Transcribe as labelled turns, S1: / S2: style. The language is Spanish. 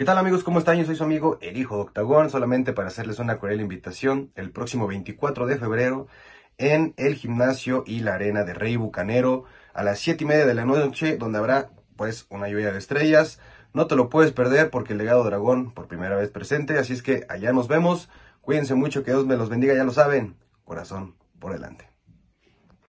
S1: ¿Qué tal amigos? ¿Cómo están? Yo soy su amigo El Hijo de Octagón, solamente para hacerles una cordial invitación el próximo 24 de febrero en el gimnasio y la arena de Rey Bucanero a las 7 y media de la noche, donde habrá pues una lluvia de estrellas. No te lo puedes perder porque el legado dragón por primera vez presente, así es que allá nos vemos. Cuídense mucho, que Dios me los bendiga, ya lo saben. Corazón por delante.